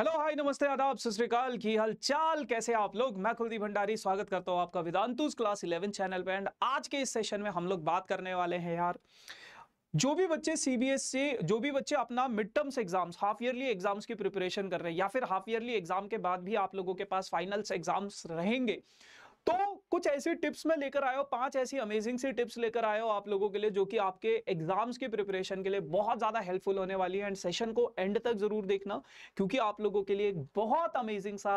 hello hi नमस्ते आदाब सत की चाल कैसे आप लोग मैं कुलदीप भंडारी स्वागत करता हूँ आपका वेदांतुस क्लास 11 चैनल पे एंड आज के इस सेशन में हम लोग बात करने वाले हैं यार जो भी बच्चे सीबीएस जो भी बच्चे अपना mid terms exams half yearly exams की प्रिपरेशन कर रहे हैं या फिर हाफ ईयरली एग्जाम के बाद भी आप लोगों के पास फाइनल्स एग्जाम्स रहेंगे तो कुछ ऐसी टिप्स में लेकर आयो पांच ऐसी अमेजिंग सी टिप्स लेकर आयो आप लोगों के लिए जो कि आपके एग्जाम्स की प्रिपरेशन के लिए बहुत ज्यादा हेल्पफुल होने वाली है एंड सेशन को एंड तक जरूर देखना क्योंकि आप लोगों के लिए एक बहुत अमेजिंग सा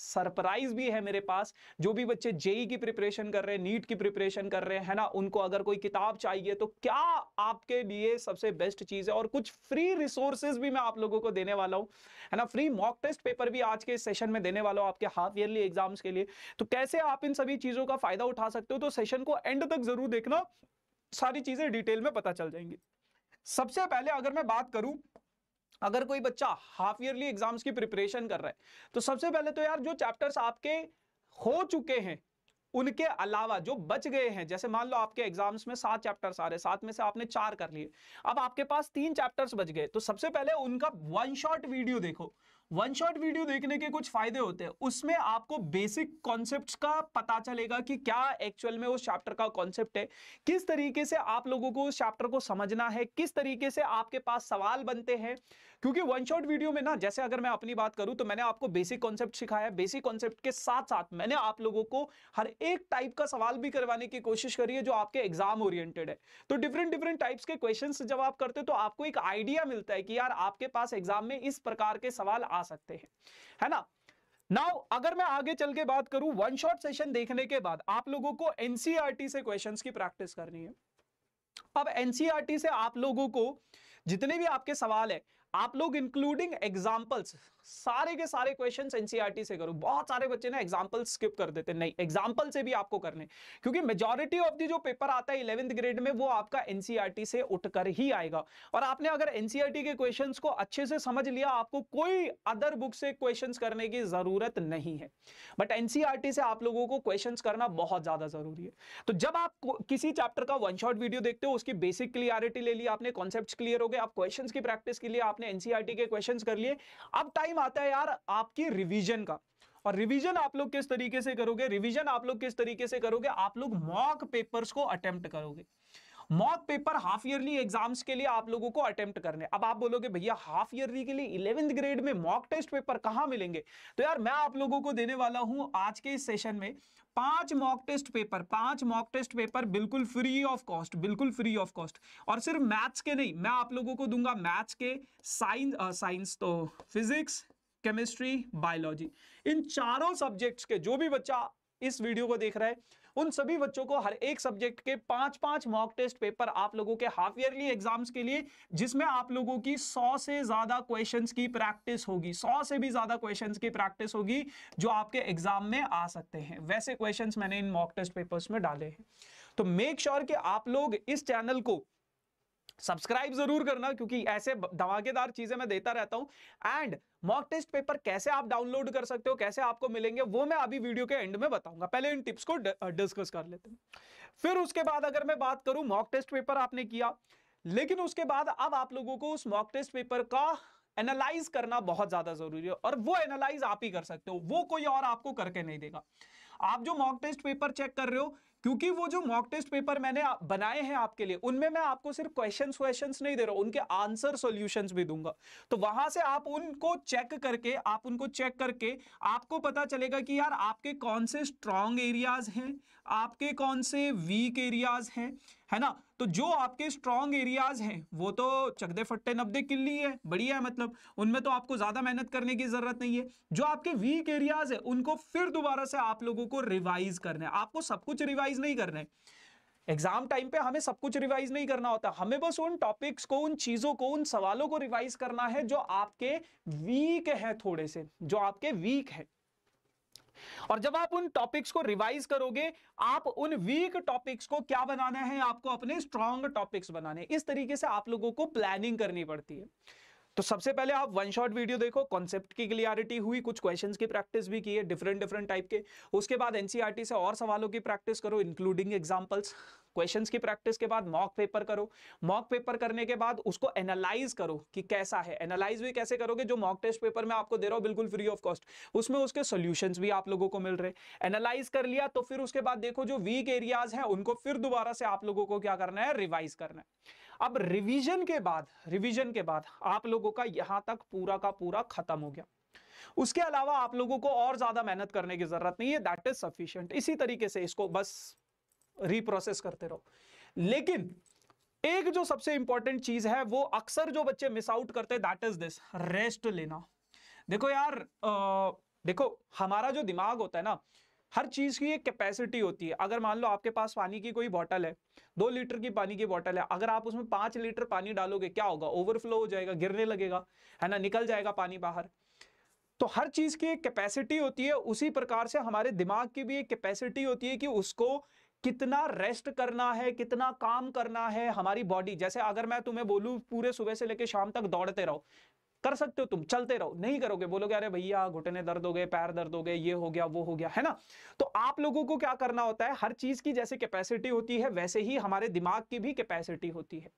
सरप्राइज भी है मेरे पास जो भी बच्चे जेई की प्रिपरेशन कर रहे हैं नीट की प्रिपरेशन कर रहे हैं ना उनको अगर कोई किताब चाहिए तो क्या आपके लिए सबसे बेस्ट चीज है और कुछ फ्री रिसोर्सेज भी मैं आप लोगों को देने वाला हूं है ना फ्री मॉक टेस्ट पेपर भी आज के सेशन में देने वाला हूं आपके हाफ ईयरली एग्जाम्स के लिए तो कैसे आप इन सभी चीजों का फायदा उठा सकते हो तो सेशन को एंड तक जरूर देखना सारी चीजें डिटेल में पता चल जाएंगी सबसे पहले अगर मैं बात करूं अगर कोई बच्चा हाफ ईयरली एग्जाम्स की प्रिपरेशन कर रहा है तो सबसे पहले तो यार जो चैप्टर्स आपके हो चुके हैं उनके अलावा जो बच गए हैं जैसे मान लो आपके एग्जाम्स में सात चैप्टर्स आ रहे सात में से आपने चार कर लिए अब आपके पास तीन चैप्टर्स बच गए तो सबसे पहले उनका वन शॉट वीडियो देखो वन शॉट वीडियो देखने के कुछ फायदे होते हैं उसमें आपको बेसिक कॉन्सेप्ट्स का पता चलेगा कि क्या एक्चुअल में उस चैप्टर का कॉन्सेप्ट है किस तरीके से आप लोगों को उस चैप्टर को समझना है किस तरीके से आपके पास सवाल बनते हैं क्योंकि वन शॉट वीडियो में ना जैसे अगर मैं अपनी बात करूं तो मैंने आपको बेसिक कॉन्सेप्ट सिखाया बेसिक कॉन्सेप्ट के साथ साथ मैंने आप लोगों को हर एक टाइप का सवाल भी करवाने की कोशिश करी है जो आपके एग्जाम ओरिएंटेड है तो डिफरेंट डिफरेंट टाइप्स के क्वेश्चन जब आप करते हो तो आपको एक आइडिया मिलता है कि यार आपके पास एग्जाम में इस प्रकार के सवाल आ सकते हैं है ना Now, अगर मैं आगे चल के बात करूं वन शॉट सेशन देखने के बाद आप लोगों को एनसीईआरटी e से क्वेश्चंस की प्रैक्टिस करनी है अब एनसीईआरटी e से आप लोगों को जितने भी आपके सवाल है आप लोग इंक्लूडिंग एग्जाम्पल्स सारे के सारे क्वेश्चन एनसीआरटी e से करो बहुत सारे बच्चे ना एग्जाम्पल स्किप कर देते नहीं एग्जाम्पल से भी आपको करने क्योंकि मेजोरिटी ऑफ दी जो पेपर आता है इलेवंथ ग्रेड में वो आपका एनसीआरटी e से उठकर ही आएगा और आपने अगर एनसीआरटी e के क्वेश्चन को अच्छे से समझ लिया आपको कोई अदर बुक से क्वेश्चन करने की जरूरत नहीं है बट एनसीआरटी से आप लोगों को क्वेश्चन करना बहुत ज्यादा जरूरी है तो जब आप किसी चैप्टर का वन शॉर्ट वीडियो देखते हो उसकी बेसिक क्लियरिटी ले ली आपने कॉन्सेप्ट क्लियर हो गए आप क्वेश्चन की प्रैक्टिस के लिए आपने एनसीआरटी के क्वेश्चन कर लिए अब टाइम आता है यार आपकी रिवीजन का और रिवीजन आप लोग किस तरीके से करोगे रिवीजन आप लोग किस तरीके से करोगे आप लोग मॉक पेपर्स को अटेम्प्ट करोगे mock paper half yearly exams के लिए आप लोगों को अटेम्प्ट करने अब आप बोलोगे भैया हाफ ईयरली के लिए इलेवेंथ ग्रेड में मॉक टेस्ट पेपर कहां मिलेंगे तो यार मैं आप लोगों को देने वाला हूं आज के इस सेशन में पांच मॉक टेस्ट पेपर पांच मॉक टेस्ट पेपर बिल्कुल फ्री ऑफ कॉस्ट बिल्कुल फ्री ऑफ कॉस्ट और सिर्फ मैथ्स के नहीं मैं आप लोगों को दूंगा मैथ्स के साइंस साइंस तो फिजिक्स केमिस्ट्री बायोलॉजी इन चारों सब्जेक्ट्स के जो भी बच्चा इस वीडियो को देख रहा है उन सभी बच्चों को हर एक सब्जेक्ट के पांच पांच मॉक टेस्ट पेपर आप लोगों के हाफ ईयरली एग्जाम्स के लिए जिसमें आप लोगों की सौ से ज्यादा क्वेश्चन की प्रैक्टिस होगी सौ से भी ज्यादा क्वेश्चन की प्रैक्टिस होगी जो आपके एग्जाम में आ सकते हैं वैसे क्वेश्चन मैंने इन मॉक टेस्ट पेपर्स में डाले हैं तो मेक श्योर sure कि आप लोग इस चैनल को सब्सक्राइब जरूर करना क्योंकि ऐसे धमाकेदार चीजें मैं देता रहता हूं एंड मॉक टेस्ट पेपर कैसे आप डाउनलोड कर सकते हो कैसे आपको मिलेंगे वो मैं अभी वीडियो के एंड में बताऊंगा पहले इन टिप्स को डिस्कस कर लेते हैं फिर उसके बाद अगर मैं बात करूं मॉक टेस्ट पेपर आपने किया लेकिन उसके बाद अब आप लोगों को उस मॉक टेस्ट पेपर का एनालाइज करना बहुत ज्यादा जरूरी है और वो एनालाइज आप ही कर सकते हो वो कोई और आपको करके नहीं देगा आप जो मॉक टेस्ट पेपर चेक कर रहे हो क्योंकि वो जो मॉक टेस्ट पेपर मैंने बनाए हैं आपके लिए उनमें मैं आपको सिर्फ क्वेश्चंस क्वेश्चंस नहीं दे रहा उनके आंसर सॉल्यूशंस भी दूंगा तो वहां से आप उनको चेक करके आप उनको चेक करके आपको पता चलेगा कि यार आपके कौन से स्ट्रांग एरियाज हैं आपके कौन से वीक एरियाज हैं है ना तो जो आपके स्ट्रांग एरियाज हैं वो तो चकदे फट्टे नब्बे किल्ली है बढ़िया है मतलब उनमें तो आपको ज़्यादा मेहनत करने की ज़रूरत नहीं है जो आपके वीक एरियाज है उनको फिर दोबारा से आप लोगों को रिवाइज करना है आपको सब कुछ रिवाइज नहीं करना है एग्जाम टाइम पे हमें सब कुछ रिवाइज नहीं करना होता हमें बस उन टॉपिक्स को उन चीजों को उन सवालों को रिवाइज करना है जो आपके वीक है थोड़े से जो आपके वीक है और जब आप उन टॉपिक्स को रिवाइज करोगे आप उन वीक टॉपिक्स को क्या बनाना है आपको अपने स्ट्रॉन्ग टॉपिक्स बनाने इस तरीके से आप लोगों को प्लानिंग करनी पड़ती है तो सबसे पहले आप वन शॉट वीडियो देखो कॉन्सेप्ट की क्लियरिटी हुई कुछ क्वेश्चंस की प्रैक्टिस भी की है डिफरेंट डिफरेंट टाइप के उसके बाद एनसीईआरटी e से और सवालों की प्रैक्टिस करो इंक्लूडिंग एग्जांपल्स क्वेश्चंस की प्रैक्टिस के बाद मॉक पेपर करो मॉक पेपर करने के बाद उसको एनालाइज करो कि कैसा है एनालाइज भी कैसे करोगे जो मॉक टेस्ट पेपर में आपको दे रहा हूं बिल्कुल फ्री ऑफ कॉस्ट उसमें उसके सोल्यूशन भी आप लोगों को मिल रहे एनालाइज कर लिया तो फिर उसके बाद देखो जो वीक एरियाज है उनको फिर दोबारा से आप लोगों को क्या करना है रिवाइज करना है अब रिविजन के बाद रिविजन के बाद आप लोगों का यहां तक पूरा का पूरा खत्म हो गया उसके अलावा आप लोगों को और ज्यादा मेहनत करने की जरूरत नहीं है दैट इज सफिशियंट इसी तरीके से इसको बस रिप्रोसेस करते रहो लेकिन एक जो सबसे इंपॉर्टेंट चीज है वो अक्सर जो बच्चे मिस आउट करते हैं दैट इज दिस रेस्ट लेना देखो यार आ, देखो हमारा जो दिमाग होता है ना हर चीज की एक कैपेसिटी होती है अगर मान लो आपके पास पानी की कोई बोतल है दो लीटर की पानी की बोतल है अगर आप उसमें पांच लीटर पानी डालोगे क्या होगा ओवरफ्लो हो जाएगा गिरने लगेगा है ना निकल जाएगा पानी बाहर तो हर चीज की एक कैपेसिटी होती है उसी प्रकार से हमारे दिमाग की भी एक कैपेसिटी होती है कि उसको कितना रेस्ट करना है कितना काम करना है हमारी बॉडी जैसे अगर मैं तुम्हें बोलू पूरे सुबह से लेकर शाम तक दौड़ते रहो कर सकते हो तुम चलते रहो नहीं करोगे बोलोगे अरे भैया घुटने दर्द हो गए पैर दर्द हो गए ये हो गया वो हो गया है ना तो आप लोगों को क्या करना होता है हर चीज की जैसे कैपेसिटी होती है वैसे ही हमारे दिमाग की भी कैपेसिटी होती है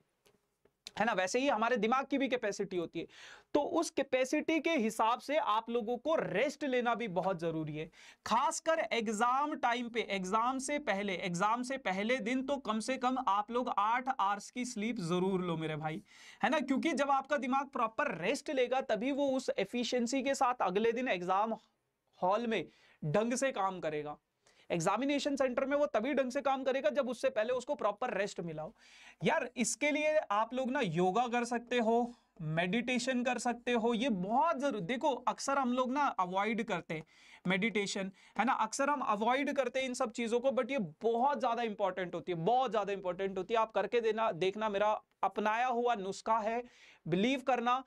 है ना वैसे ही हमारे दिमाग की भी कैपेसिटी होती है तो उस कैपेसिटी के हिसाब से आप लोगों को रेस्ट लेना भी बहुत जरूरी है खासकर एग्जाम टाइम पे एग्जाम से पहले एग्जाम से पहले दिन तो कम से कम आप लोग आठ आवर्स की स्लीप जरूर लो मेरे भाई है ना क्योंकि जब आपका दिमाग प्रॉपर रेस्ट लेगा तभी वो उस एफिशियंसी के साथ अगले दिन एग्जाम हॉल में ढंग से काम करेगा एग्जामिनेशन सेंटर में वो तभी ढंग से काम करेगा जब उससे पहले उसको प्रॉपर रेस्ट मिला हो यार इसके लिए आप लोग ना योगा कर सकते हो मेडिटेशन कर सकते हो ये बहुत जरूर देखो अक्सर हम लोग ना अवॉइड करते हैं मेडिटेशन है ना अक्सर हम अवॉइड करते हैं इन सब चीज़ों को बट ये बहुत ज़्यादा इंपॉर्टेंट होती है बहुत ज़्यादा इंपॉर्टेंट होती है आप करके देना देखना मेरा अपनाया हुआ नुस्खा है बिलीव करना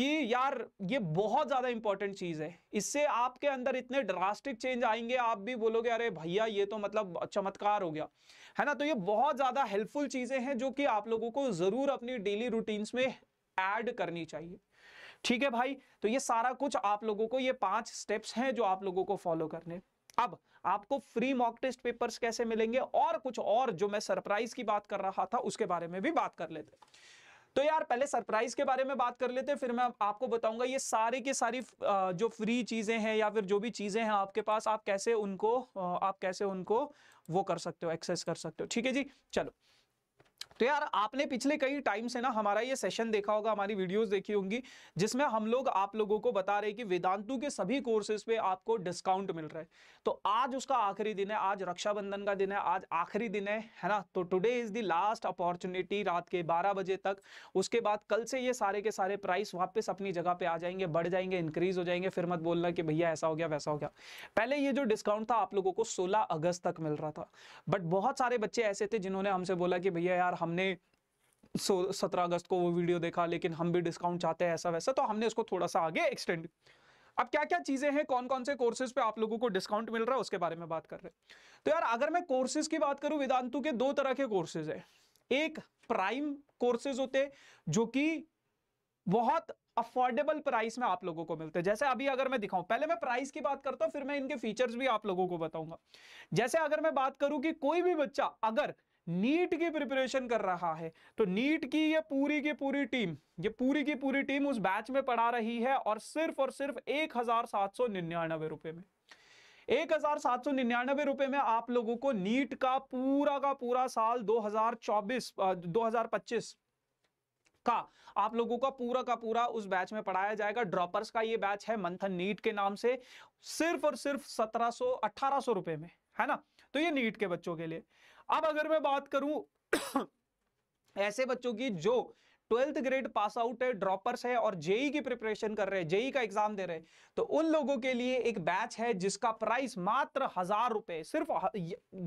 कि यार ये बहुत ज़्यादा इंपॉर्टेंट चीज़ है इससे आपके अंदर इतने ड्रास्टिक चेंज आएंगे आप भी बोलोगे अरे भैया ये तो मतलब चमत्कार अच्छा हो गया है ना तो ये बहुत ज़्यादा हेल्पफुल चीज़ें हैं जो कि आप लोगों को ज़रूर अपनी डेली रूटीन्स में ऐड करनी चाहिए ठीक है भाई तो ये सारा कुछ आप लोगों को ये पांच स्टेप्स हैं जो आप लोगों को फॉलो करने अब आपको फ्री मॉक टेस्ट पेपर्स कैसे मिलेंगे और कुछ और जो मैं सरप्राइज की बात कर रहा था उसके बारे में भी बात कर लेते हैं तो यार पहले सरप्राइज के बारे में बात कर लेते हैं फिर मैं आपको बताऊंगा ये सारी की सारी जो फ्री चीज़ें हैं या फिर जो भी चीज़ें हैं आपके पास आप कैसे उनको आप कैसे उनको वो कर सकते हो एक्सेस कर सकते हो ठीक है जी चलो तो यार आपने पिछले कई टाइम से ना हमारा ये सेशन देखा होगा हमारी वीडियोस देखी होंगी जिसमें हम लोग आप लोगों को बता रहे कि वेदांतु के सभी कोर्सेज पे आपको डिस्काउंट मिल रहा है तो आज उसका आखिरी दिन है आज रक्षाबंधन का दिन है आज आखिरी दिन है है ना तो today is the last opportunity रात के बारह बजे तक उसके बाद कल से ये सारे के सारे प्राइस वापस अपनी जगह पे आ जाएंगे बढ़ जाएंगे इंक्रीज हो जाएंगे फिर मत बोलना कि भैया ऐसा हो गया वैसा हो गया पहले ये जो डिस्काउंट था आप लोगों को सोलह अगस्त तक मिल रहा था बट बहुत सारे बच्चे ऐसे थे जिन्होंने हमसे बोला कि भैया यार हम हमने सो सत्रह अगस्त को वो वीडियो देखा लेकिन हम भी डिस्काउंट चाहते हैं ऐसा वैसा तो हमने उसको थोड़ा सा आगे एक्सटेंड अब क्या क्या चीजें हैं कौन कौन से कोर्सेज पे आप लोगों को डिस्काउंट मिल रहा है उसके बारे में बात कर रहे हैं तो यार अगर मैं कोर्सेज की बात करूं वेदांतु के दो तरह के कोर्सेज है एक प्राइम कोर्सेज होते जो कि बहुत अफोर्डेबल प्राइस में आप लोगों को मिलते हैं जैसे अभी अगर मैं दिखाऊं पहले मैं प्राइस की बात करता हूं फिर मैं इनके फीचर्स भी आप लोगों को बताऊंगा जैसे अगर मैं बात करूं कि कोई भी बच्चा अगर नीट की प्रिपरेशन कर रहा है तो नीट की ये पूरी की पूरी टीम ये पूरी की पूरी टीम उस बैच में पढ़ा रही है और सिर्फ और सिर्फ एक हजार सात सौ निन्यानवे रुपए में एक हजार सात सौ निन्यानवे रुपए में आप लोगों को नीट का पूरा का पूरा साल 2024 2025 का आप लोगों का पूरा का पूरा उस बैच में पढ़ाया जाएगा ड्रॉपर्स का ये बैच है मंथन नीट के नाम से सिर्फ और सिर्फ सत्रह सो अठारह सो रुपए में है ना तो ये नीट के बच्चों के लिए अब अगर मैं बात करूं ऐसे बच्चों की जो ट्वेल्थ ग्रेड पास आउट है ड्रॉपर्स है और जेई की प्रिपरेशन कर रहे हैं जेई का एग्जाम दे रहे हैं तो उन लोगों के लिए एक बैच है जिसका प्राइस मात्र हजार रुपए सिर्फ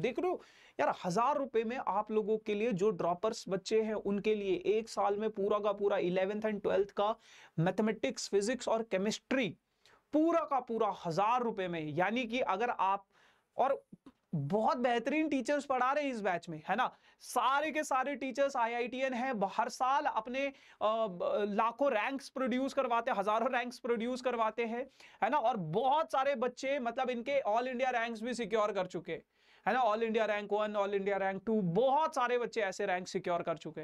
देख लो यार हजार रुपए में आप लोगों के लिए जो ड्रॉपर्स बच्चे हैं उनके लिए एक साल में पूरा का पूरा इलेवेंथ एंड ट्वेल्थ का मैथमेटिक्स फिजिक्स और केमिस्ट्री पूरा का पूरा हजार रुपए में यानी कि अगर आप और बहुत बेहतरीन टीचर्स पढ़ा रहे हैं इस बैच में है ना सारे के सारे टीचर्स आईआईटीएन हैं हर साल अपने लाखों रैंक्स प्रोड्यूस करवाते हैं हजारों रैंक्स प्रोड्यूस करवाते हैं है ना और बहुत सारे बच्चे मतलब इनके ऑल इंडिया रैंक्स भी सिक्योर कर चुके है ना all India rank one all India rank two बहुत सारे बच्चे ऐसे रैंक सिक्योर कर चुके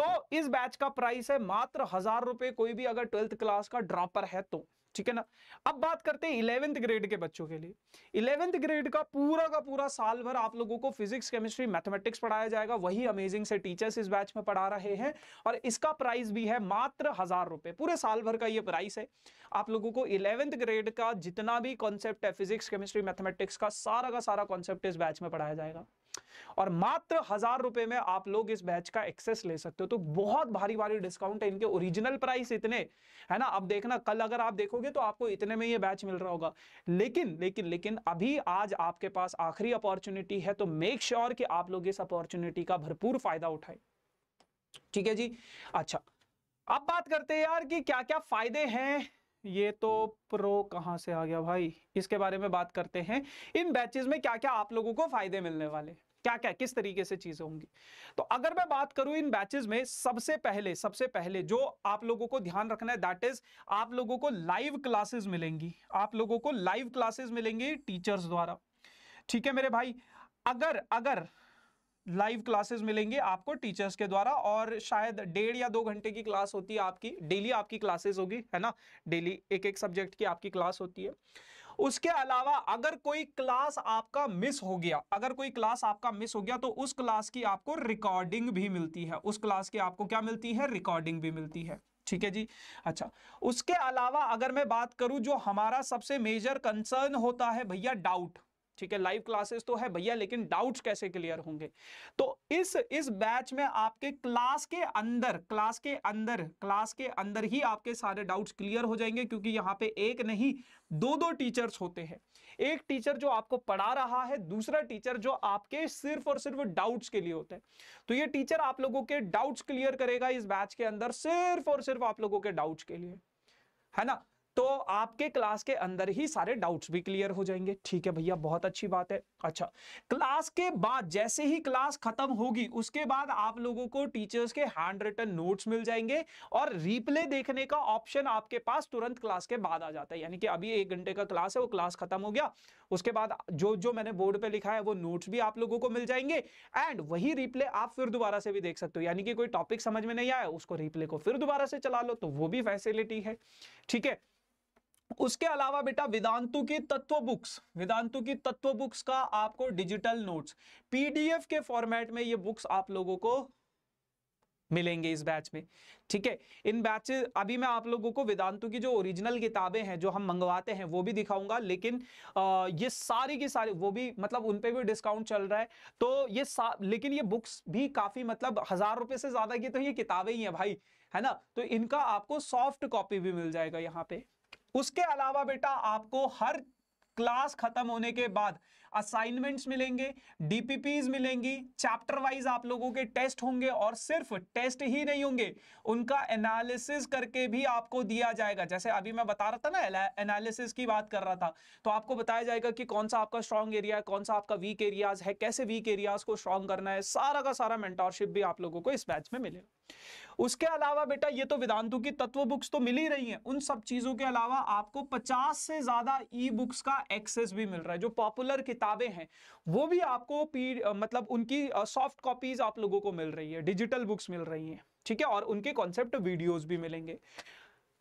तो इस बैच का प्राइस है मात्र हजार रुपए कोई भी अगर ट्वेल्थ क्लास का ड्रॉपर है तो ठीक है ना अब बात करते हैं इलेवेंथ ग्रेड के बच्चों के लिए इलेवेंथ ग्रेड का पूरा का पूरा साल भर आप लोगों को फिजिक्स केमिस्ट्री मैथमेटिक्स पढ़ाया जाएगा वही अमेजिंग से टीचर्स इस बैच में पढ़ा रहे हैं और इसका प्राइस भी है मात्र हजार रुपए पूरे साल भर का ये प्राइस है आप लोगों को इलेवेंथ ग्रेड का जितना भी कॉन्सेप्ट है फिजिक्स केमिस्ट्री मैथमेटिक्स का सारा का सारा कॉन्सेप्ट इस बैच में पढ़ाया जाएगा और मात्र हजार रुपए में आप लोग इस बैच का एक्सेस ले सकते हो तो बहुत भारी भारी डिस्काउंट है इनके ओरिजिनल प्राइस इतने है ना अब देखना कल अगर आप देखोगे तो आपको इतने में ये बैच मिल रहा होगा लेकिन लेकिन लेकिन अभी आज आपके पास आखिरी अपॉर्चुनिटी है तो मेक श्योर sure कि आप लोग इस अपॉर्चुनिटी का भरपूर फायदा उठाए ठीक है जी अच्छा अब बात करते हैं यार कि क्या क्या फायदे हैं ये तो प्रो कहां से आ गया भाई इसके बारे में बात करते हैं इन बैचेस में क्या क्या आप लोगों को फायदे मिलने वाले क्या क्या किस तरीके से चीजें होंगी तो अगर मैं बात करूं इन बैचेस में सबसे पहले सबसे पहले जो आप लोगों को ध्यान रखना है दैट इज आप लोगों को लाइव क्लासेस मिलेंगी आप लोगों को लाइव क्लासेस मिलेंगी टीचर्स द्वारा ठीक है मेरे भाई अगर अगर लाइव क्लासेस मिलेंगे आपको टीचर्स के द्वारा और शायद डेढ़ या दो घंटे की क्लास होती है आपकी डेली आपकी क्लासेस होगी है ना डेली एक एक सब्जेक्ट की आपकी क्लास होती है उसके अलावा अगर कोई क्लास आपका मिस हो गया अगर कोई क्लास आपका मिस हो गया तो उस क्लास की आपको रिकॉर्डिंग भी मिलती है उस क्लास की आपको क्या मिलती है रिकॉर्डिंग भी मिलती है ठीक है जी अच्छा उसके अलावा अगर मैं बात करूं जो हमारा सबसे मेजर कंसर्न होता है भैया डाउट ठीक है लाइव क्लासेस तो है भैया लेकिन डाउट्स कैसे क्लियर होंगे तो इस इस बैच में आपके क्लास के अंदर क्लास के अंदर क्लास के अंदर ही आपके सारे डाउट्स क्लियर हो जाएंगे क्योंकि यहाँ पे एक नहीं दो दो टीचर्स होते हैं एक टीचर जो आपको पढ़ा रहा है दूसरा टीचर जो आपके सिर्फ और सिर्फ डाउट्स के लिए होता है तो ये टीचर आप लोगों के डाउट्स क्लियर करेगा इस बैच के अंदर सिर्फ और सिर्फ आप लोगों के डाउट्स के लिए है ना तो आपके क्लास के अंदर ही सारे डाउट्स भी क्लियर हो जाएंगे ठीक है भैया बहुत अच्छी बात है अच्छा क्लास के बाद जैसे ही क्लास खत्म होगी उसके बाद आप लोगों को टीचर्स के हैंड रिटन नोट्स मिल जाएंगे और रिप्ले देखने का ऑप्शन आपके पास तुरंत क्लास के बाद आ जाता है यानी कि अभी एक घंटे का क्लास है वो क्लास खत्म हो गया उसके बाद जो जो मैंने बोर्ड पर लिखा है वो नोट्स भी आप लोगों को मिल जाएंगे एंड वही रिप्ले आप फिर दोबारा से भी देख सकते हो यानी कि कोई टॉपिक समझ में नहीं आया उसको रिप्ले को फिर दोबारा से चला लो तो वो भी फैसिलिटी है ठीक है उसके अलावा बेटा वेदांतु की तत्व बुक्स वेदांतु की तत्व बुक्स का आपको डिजिटल नोट्स पीडीएफ के फॉर्मेट में ये बुक्स आप लोगों को मिलेंगे इस बैच में ठीक है इन बैच अभी मैं आप लोगों को वेदांतु की जो ओरिजिनल किताबें हैं जो हम मंगवाते हैं वो भी दिखाऊंगा लेकिन आ, ये सारी की सारी वो भी मतलब उन पे भी डिस्काउंट चल रहा है तो ये लेकिन ये बुक्स भी काफी मतलब हजार रुपए से ज्यादा की तो ये किताबें ही है भाई है ना तो इनका आपको सॉफ्ट कॉपी भी मिल जाएगा यहाँ पे उसके अलावा बेटा आपको हर क्लास खत्म होने के बाद असाइनमेंट्स मिलेंगे डीपीपीज मिलेंगी चैप्टर वाइज आप लोगों के टेस्ट होंगे और सिर्फ टेस्ट ही नहीं होंगे उनका एनालिसिस करके भी आपको दिया जाएगा जैसे अभी मैं बता रहा था ना एनालिसिस की बात कर रहा था तो आपको बताया जाएगा कि कौन सा आपका स्ट्रॉन्ग एरिया है कौन सा आपका वीक एरियाज है कैसे वीक एरियाज को स्ट्रॉन्ग करना है सारा का सारा मेंटोरशिप भी आप लोगों को इस बैच में मिलेगा उसके अलावा बेटा ये तो वेदांतों की तत्व बुक्स तो मिल ही रही हैं उन सब चीजों के अलावा आपको 50 से ज्यादा ई बुक्स का एक्सेस भी मिल रहा है जो पॉपुलर किताब किताबें हैं वो भी आपको पी मतलब उनकी सॉफ्ट कॉपीज आप लोगों को मिल रही है डिजिटल बुक्स मिल रही हैं ठीक है और उनके कॉन्सेप्ट वीडियोज भी मिलेंगे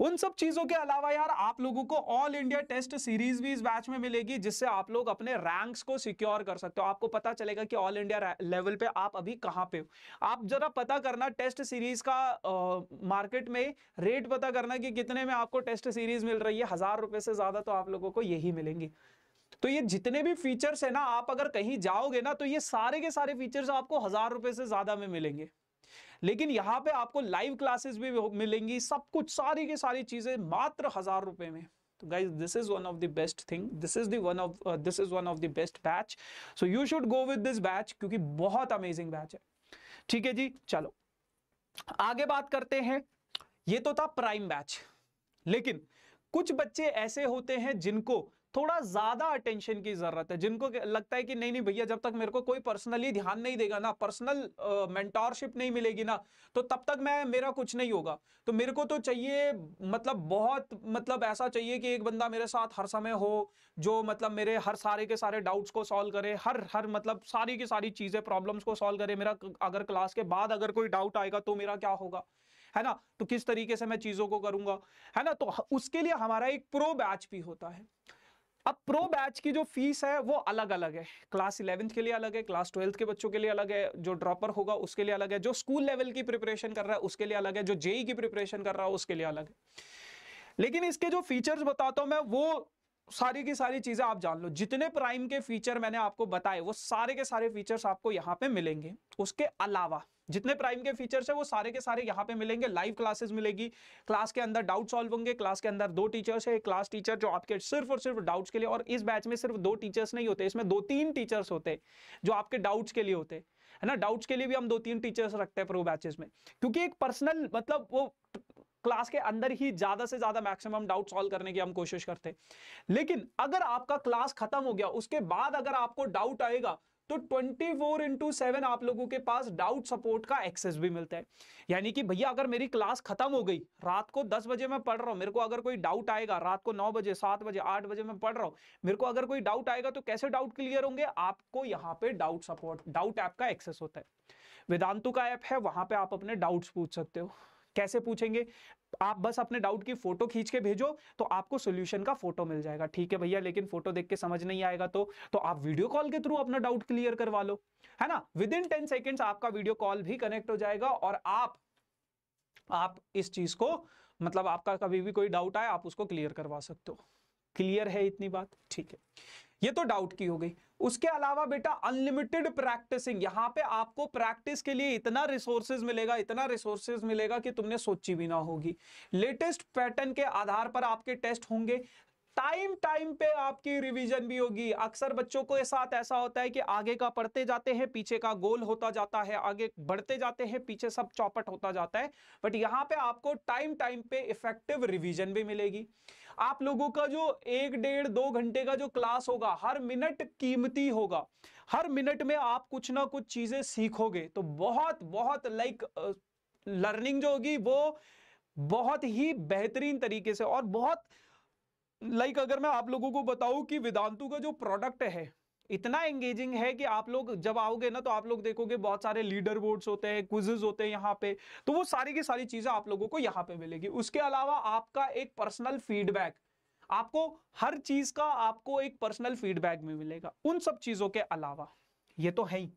उन सब चीजों के अलावा यार आप लोगों को ऑल इंडिया टेस्ट सीरीज भी इस बैच में मिलेगी जिससे आप लोग अपने रैंक्स को सिक्योर कर सकते हो आपको पता चलेगा कि ऑल इंडिया लेवल पे आप अभी कहां पे हो आप जरा पता करना टेस्ट सीरीज का आ, मार्केट में रेट पता करना कि कितने में आपको टेस्ट सीरीज मिल रही है हजार रुपए से ज्यादा तो आप लोगों को यही मिलेंगी तो ये जितने भी फीचर्स है ना आप अगर कहीं जाओगे ना तो ये सारे के सारे फीचर्स आपको हजार रुपए से ज्यादा में मिलेंगे लेकिन यहाँ पे आपको लाइव क्लासेस भी मिलेंगी सब कुछ सारी की सारी चीजें मात्र हजार रुपए में तो guys this is one of the best thing this is one of this is one of the best batch so you should go with this batch क्योंकि बहुत अमेजिंग बैच है ठीक है जी चलो आगे बात करते हैं ये तो था प्राइम बैच लेकिन कुछ बच्चे ऐसे होते हैं जिनको थोड़ा ज्यादा अटेंशन की जरूरत है जिनको लगता है कि नहीं नहीं भैया जब तक मेरे को कोई पर्सनली ध्यान नहीं देगा ना पर्सनल मेंटोरशिप नहीं मिलेगी ना तो तब तक मैं मेरा कुछ नहीं होगा तो मेरे को तो चाहिए मतलब बहुत मतलब ऐसा चाहिए कि एक बंदा मेरे साथ हर समय हो जो मतलब मेरे हर सारे के सारे डाउट्स को सॉल्व करे हर हर मतलब सारी की सारी चीजें प्रॉब्लम्स को सॉल्व करे मेरा अगर क्लास के बाद अगर कोई डाउट आएगा तो मेरा क्या होगा है ना तो किस तरीके से मैं चीजों को करूंगा है ना तो उसके लिए हमारा एक प्रो बैच भी होता है अब प्रो बैच की जो फीस है वो अलग अलग है क्लास इलेवेंथ के लिए अलग है क्लास ट्वेल्थ के बच्चों के लिए अलग है जो ड्रॉपर होगा उसके लिए अलग है जो स्कूल लेवल की प्रिपरेशन कर रहा है उसके लिए अलग है जो जेई e की प्रिपरेशन कर रहा है उसके लिए अलग है लेकिन इसके जो फीचर्स बताता हूं मैं वो सारी की सारी चीजें आप जान लो जितने प्राइम के फीचर मैंने आपको बताए वो सारे के सारे फीचर्स आपको यहाँ पे मिलेंगे उसके अलावा जितने प्राइम के फीचर्स है वो सारे के सारे यहाँ पे मिलेंगे लाइव क्लासेस मिलेगी क्लास के अंदर डाउट सॉल्व होंगे क्लास के अंदर दो टीचर्स है एक क्लास टीचर जो आपके सिर्फ और सिर्फ डाउट्स के लिए और इस बैच में सिर्फ दो टीचर्स नहीं होते इसमें दो तीन टीचर्स होते जो आपके डाउट्स के लिए होते है ना डाउट्स के लिए भी हम दो तीन टीचर्स रखते हैं प्रो बैचेस में क्योंकि एक पर्सनल मतलब वो क्लास के अंदर ही ज्यादा से ज्यादा मैक्सिमम डाउट सॉल्व करने की हम कोशिश करते हैं लेकिन अगर आपका क्लास खत्म हो गया उसके बाद अगर आपको डाउट आएगा तो 24 फोर इंटू आप लोगों के पास डाउट सपोर्ट का एक्सेस भी मिलता है यानी कि भैया अगर मेरी क्लास खत्म हो गई रात को 10 बजे मैं पढ़ रहा हूँ मेरे को अगर कोई डाउट आएगा रात को 9 बजे 7 बजे 8 बजे मैं पढ़ रहा हूँ मेरे को अगर कोई डाउट आएगा तो कैसे डाउट क्लियर होंगे आपको यहाँ पे डाउट सपोर्ट डाउट ऐप का एक्सेस होता है वेदांतु का ऐप है वहां पर आप अपने डाउट पूछ सकते हो कैसे पूछेंगे आप बस अपने डाउट की फोटो खींच के भेजो तो आपको सोल्यूशन का फोटो मिल जाएगा ठीक है भैया लेकिन फोटो देख के समझ नहीं आएगा तो तो आप वीडियो कॉल के थ्रू अपना डाउट क्लियर करवा लो है ना विद इन टेन सेकेंड्स आपका वीडियो कॉल भी कनेक्ट हो जाएगा और आप आप इस चीज को मतलब आपका कभी भी कोई डाउट आए आप उसको क्लियर करवा सकते हो क्लियर है इतनी बात ठीक है ये तो डाउट की हो गई उसके अलावा बेटा अनलिमिटेड प्रैक्टिसिंग यहां पे आपको प्रैक्टिस के लिए इतना रिसोर्सेज मिलेगा इतना रिसोर्सेज मिलेगा कि तुमने सोची भी ना होगी लेटेस्ट पैटर्न के आधार पर आपके टेस्ट होंगे टाइम टाइम पे आपकी रिवीजन भी होगी अक्सर बच्चों को साथ ऐसा होता है कि आगे का पढ़ते जाते हैं पीछे का गोल होता जाता है आगे बढ़ते जाते हैं पीछे सब चौपट होता जाता है बट यहाँ पे आपको टाइम टाइम पे इफेक्टिव रिवीजन भी मिलेगी आप लोगों का जो एक डेढ़ दो घंटे का जो क्लास होगा हर मिनट कीमती होगा हर मिनट में आप कुछ ना कुछ चीजें सीखोगे तो बहुत बहुत लाइक लर्निंग जो होगी वो बहुत ही बेहतरीन तरीके से और बहुत लाइक अगर मैं आप लोगों को बताऊं कि वेदांतु का जो प्रोडक्ट है इतना एंगेजिंग है कि आप लोग जब आओगे ना तो आप लोग देखोगे बहुत सारे लीडर बोर्ड्स होते हैं क्विजेज होते हैं यहाँ पे तो वो सारी की सारी चीजें आप लोगों को यहाँ पे मिलेगी उसके अलावा आपका एक पर्सनल फीडबैक आपको हर चीज का आपको एक पर्सनल फीडबैक भी मिलेगा उन सब चीजों के अलावा ये तो है ही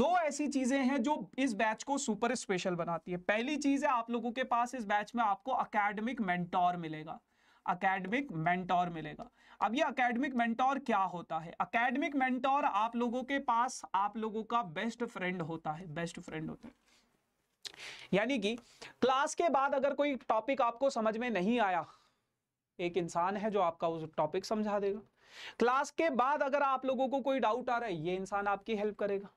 दो ऐसी चीजें हैं जो इस बैच को सुपर स्पेशल बनाती है पहली चीज है आप लोगों के पास इस बैच में आपको अकेडमिक मेंटोर मिलेगा अकेडमिक मेंटोर मिलेगा अब ये अकेडमिक मेंटोर क्या होता है अकेडमिक मेंटोर आप लोगों के पास आप लोगों का बेस्ट फ्रेंड होता है बेस्ट फ्रेंड होता है यानी कि क्लास के बाद अगर कोई टॉपिक आपको समझ में नहीं आया एक इंसान है जो आपका उस टॉपिक समझा देगा क्लास के बाद अगर आप लोगों को कोई डाउट आ रहा है ये इंसान आपकी हेल्प करेगा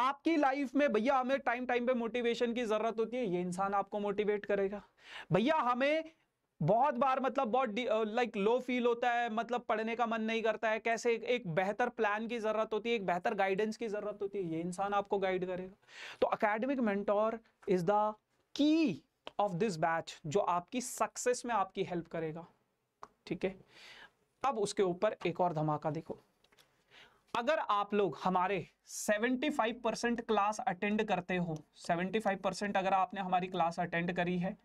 आपकी लाइफ में भैया हमें टाइम टाइम पे मोटिवेशन की जरूरत होती है ये इंसान आपको मोटिवेट करेगा भैया हमें बहुत बार मतलब बहुत लाइक लो फील होता है मतलब पढ़ने का मन नहीं करता है कैसे एक, एक बेहतर प्लान की जरूरत होती है एक बेहतर गाइडेंस की जरूरत होती है ये इंसान आपको गाइड करेगा तो academic mentor is the key of this batch जो आपकी सक्सेस में आपकी हेल्प करेगा ठीक है अब उसके ऊपर एक और धमाका देखो अगर आप लोग हमारे 75 क्लास अटेंड करते हो 75 अगर आपने हमारी क्लास अटेंड करी है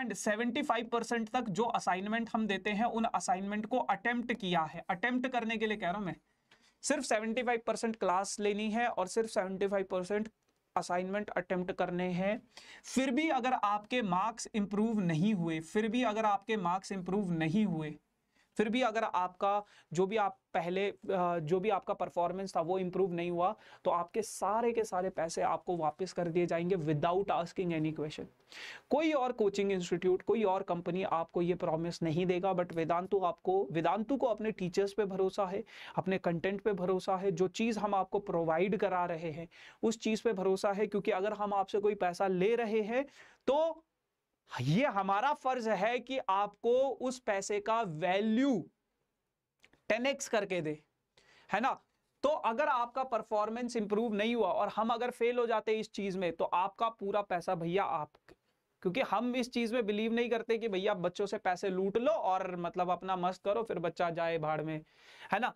एंड 75 परसेंट तक जो असाइनमेंट हम देते हैं उन असाइनमेंट को अटेम्प्ट किया है अटेम्प्ट करने के लिए कह रहा हूं मैं सिर्फ 75 परसेंट क्लास लेनी है और सिर्फ 75 परसेंट असाइनमेंट अटेम्प्ट करने हैं फिर भी अगर आपके मार्क्स इंप्रूव नहीं हुए फिर भी अगर आपके मार्क्स इंप्रूव नहीं हुए फिर भी अगर आपका जो भी आप पहले जो भी आपका परफॉर्मेंस था वो इम्प्रूव नहीं हुआ तो आपके सारे के सारे पैसे आपको वापस कर दिए जाएंगे विदाउट आस्किंग एनी क्वेश्चन कोई और कोचिंग इंस्टीट्यूट कोई और कंपनी आपको ये प्रॉमिस नहीं देगा बट वेदांतु आपको वेदांतु को अपने टीचर्स पे भरोसा है अपने कंटेंट पे भरोसा है जो चीज़ हम आपको प्रोवाइड करा रहे हैं उस चीज़ पे भरोसा है क्योंकि अगर हम आपसे कोई पैसा ले रहे हैं तो ये हमारा फर्ज है कि आपको उस पैसे का वैल्यू 10x करके दे है ना तो अगर आपका परफॉर्मेंस इंप्रूव नहीं हुआ और हम अगर फेल हो जाते इस चीज में तो आपका पूरा पैसा भैया आप क्योंकि हम इस चीज में बिलीव नहीं करते कि भैया बच्चों से पैसे लूट लो और मतलब अपना मस्त करो फिर बच्चा जाए भाड़ में है ना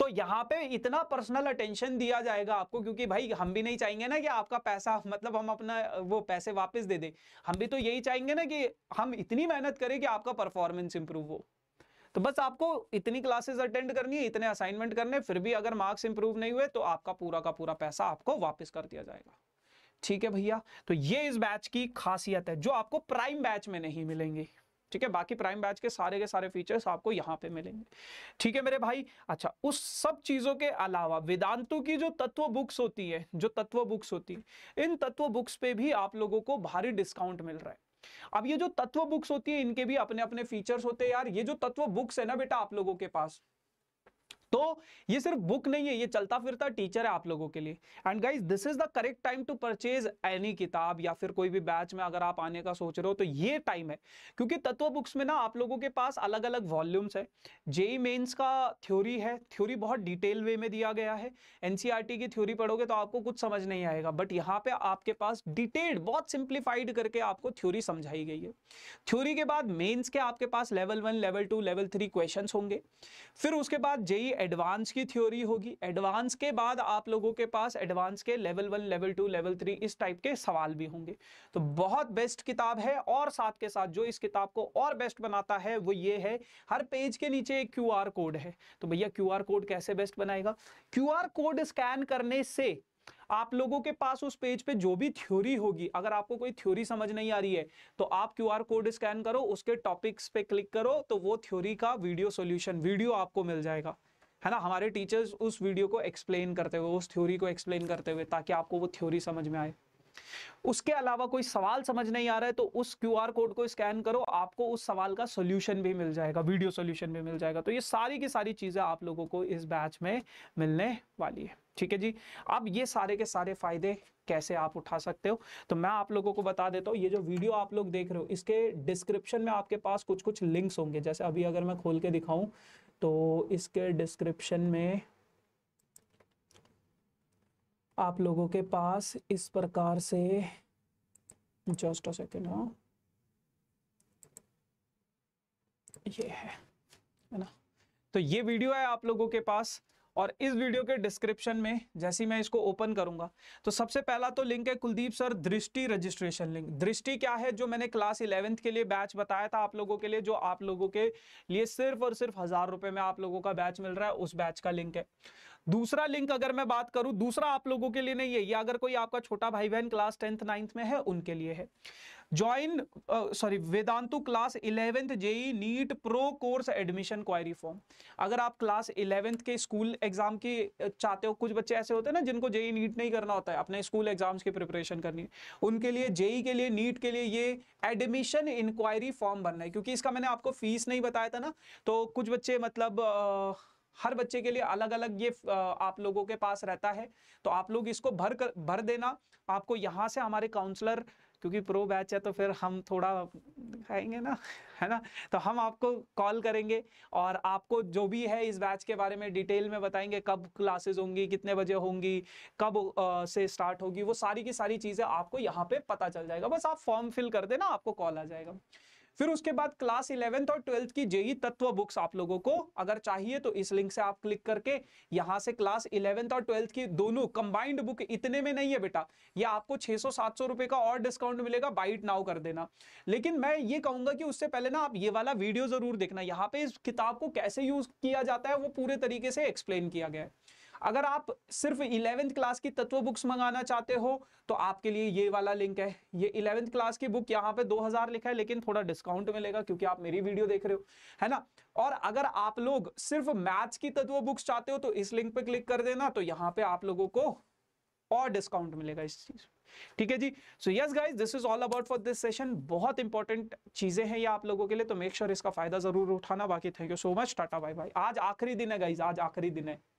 तो यहाँ पे इतना पर्सनल अटेंशन दिया जाएगा आपको क्योंकि भाई हम भी नहीं चाहेंगे ना कि आपका पैसा मतलब हम अपना वो पैसे वापस दे दें हम भी तो यही चाहेंगे ना कि हम इतनी मेहनत करें कि आपका परफॉर्मेंस इंप्रूव हो तो बस आपको इतनी क्लासेस अटेंड करनी है इतने असाइनमेंट करने फिर भी अगर मार्क्स इंप्रूव नहीं हुए तो आपका पूरा का पूरा पैसा आपको वापस कर दिया जाएगा ठीक है भैया तो ये इस बैच की खासियत है जो आपको प्राइम बैच में नहीं मिलेंगी ठीक है बाकी प्राइम बैच के सारे के सारे फीचर्स आपको यहाँ पे मिलेंगे ठीक है मेरे भाई अच्छा उस सब चीज़ों के अलावा वेदांतों की जो तत्व बुक्स होती है जो तत्व बुक्स होती है इन तत्व बुक्स पे भी आप लोगों को भारी डिस्काउंट मिल रहा है अब ये जो तत्व बुक्स होती है इनके भी अपने अपने फीचर्स होते हैं यार ये जो तत्व बुक्स है ना बेटा आप लोगों के पास तो ये सिर्फ बुक नहीं है ये चलता फिरता टीचर है आप लोगों के लिए and guys this is the correct time to purchase any किताब या फिर कोई भी बैच में अगर आप आने का सोच रहे हो तो ये टाइम है क्योंकि तत्व बुक्स में ना आप लोगों के पास अलग अलग वॉल्यूम्स है जेई मेन्स का थ्योरी है थ्योरी बहुत डिटेल वे में दिया गया है एनसीआर e की थ्योरी पढ़ोगे तो आपको कुछ समझ नहीं आएगा बट यहाँ पे आपके पास डिटेल्ड बहुत सिंप्लीफाइड करके आपको थ्योरी समझाई गई है थ्योरी के बाद मेन्स के आपके पास level one level two level three question होंगे फिर उसके बाद जेई एडवांस की थ्योरी होगी एडवांस के बाद आप लोगों के पास एडवांस के level one level two level three इस टाइप के सवाल भी होंगे तो बहुत बेस्ट किताब है और साथ के साथ जो इस किताब को और बेस्ट बनाता है वो ये है हर पेज के नीचे एक क्यू कोड है तो भैया क्यू कोड कैसे बेस्ट बनाएगा क्यू कोड स्कैन करने से आप लोगों के पास उस पेज पे जो भी थ्योरी होगी अगर आपको कोई थ्योरी समझ नहीं आ रही है तो आप क्यू कोड स्कैन करो उसके टॉपिक्स पे क्लिक करो तो वो थ्योरी का वीडियो सोल्यूशन वीडियो आपको मिल जाएगा है ना हमारे टीचर्स उस वीडियो को एक्सप्लेन करते हुए उस थ्योरी को एक्सप्लेन करते हुए ताकि आपको वो थ्योरी समझ में आए उसके अलावा कोई सवाल समझ नहीं आ रहा है तो उस क्यू आर कोड को स्कैन करो आपको उस सवाल का सोल्यूशन भी मिल जाएगा वीडियो सोल्यूशन भी मिल जाएगा तो ये सारी की सारी चीज़ें आप लोगों को इस बैच में मिलने वाली है ठीक है जी अब ये सारे के सारे फायदे कैसे आप उठा सकते हो तो मैं आप लोगों को बता देता हूँ ये जो वीडियो आप लोग देख रहे हो इसके डिस्क्रिप्शन में आपके पास कुछ कुछ लिंक्स होंगे जैसे अभी अगर मैं खोल के दिखाऊं तो इसके डिस्क्रिप्शन में आप लोगों के पास इस प्रकार से जस्ट अ सेकेंड हाँ ये है ना तो ये वीडियो है आप लोगों के पास और इस वीडियो के डिस्क्रिप्शन में जैसे मैं इसको ओपन करूंगा तो सबसे पहला तो लिंक है Kuldeep sir Drishti registration link Drishti क्या है जो मैंने क्लास इलेवेंथ के लिए बैच बताया था आप लोगों के लिए जो आप लोगों के लिए सिर्फ और सिर्फ हजार रुपए में आप लोगों का बैच मिल रहा है उस बैच का लिंक है दूसरा लिंक अगर मैं बात करूं दूसरा आप लोगों के लिए नहीं है ये अगर कोई आपका छोटा भाई बहन क्लास टेंथ नाइन्थ में है उनके लिए है join sorry Vedantu class eleventh JEE NEET pro course admission inquiry form अगर आप क्लास इलेवेंथ के स्कूल एग्जाम की चाहते हो कुछ बच्चे ऐसे होते हैं ना जिनको जेई नीट नहीं करना होता है अपने स्कूल एग्जाम्स की प्रिपरेशन करनी है उनके लिए जेई के लिए नीट के लिए ये एडमिशन इंक्वायरी फॉर्म बनना है क्योंकि इसका मैंने आपको फीस नहीं बताया था ना तो कुछ बच्चे मतलब आ, हर बच्चे के लिए अलग अलग ये आप लोगों के पास रहता है तो आप लोग इसको भर कर भर देना आपको यहाँ से हमारे काउंसलर क्योंकि प्रो बैच है तो फिर हम थोड़ा दिखाएंगे ना है ना तो हम आपको कॉल करेंगे और आपको जो भी है इस बैच के बारे में डिटेल में बताएंगे कब क्लासेस होंगी कितने बजे होंगी कब आ, से स्टार्ट होगी वो सारी की सारी चीज़ें आपको यहाँ पे पता चल जाएगा बस आप फॉर्म फिल कर देना आपको कॉल आ जाएगा फिर उसके बाद क्लास इलेवेंथ और ट्वेल्थ की जेई तत्व बुक्स आप लोगों को अगर चाहिए तो इस लिंक से आप क्लिक करके यहां से क्लास इलेवेंथ और ट्वेल्थ की दोनों कंबाइंड बुक इतने में नहीं है बेटा ये आपको 600-700 रुपए का और डिस्काउंट मिलेगा बाइट नाउ कर देना लेकिन मैं ये कहूंगा कि उससे पहले ना आप ये वाला वीडियो जरूर देखना यहाँ पे इस किताब को कैसे यूज किया जाता है वो पूरे तरीके से एक्सप्लेन किया गया है अगर आप सिर्फ इलेवेंथ क्लास की तत्व बुक्स मंगाना चाहते हो तो आपके लिए ये वाला लिंक है ये इलेवेंथ क्लास की बुक यहाँ पे 2000 लिखा है लेकिन थोड़ा डिस्काउंट मिलेगा क्योंकि आप मेरी वीडियो देख रहे हो है ना और अगर आप लोग सिर्फ मैथ्स की तत्व बुक्स चाहते हो तो इस लिंक पे क्लिक कर देना तो यहाँ पे आप लोगों को और डिस्काउंट मिलेगा इस चीज ठीक है जी so yes guys this is all about for this session बहुत इंपॉर्टेंट चीजें हैं ये आप लोगों के लिए तो मेक श्योर sure इसका फायदा जरूर उठाना बाकी thank you so much tata bye bye आज आखिरी दिन है गाइज आज आखिरी दिन है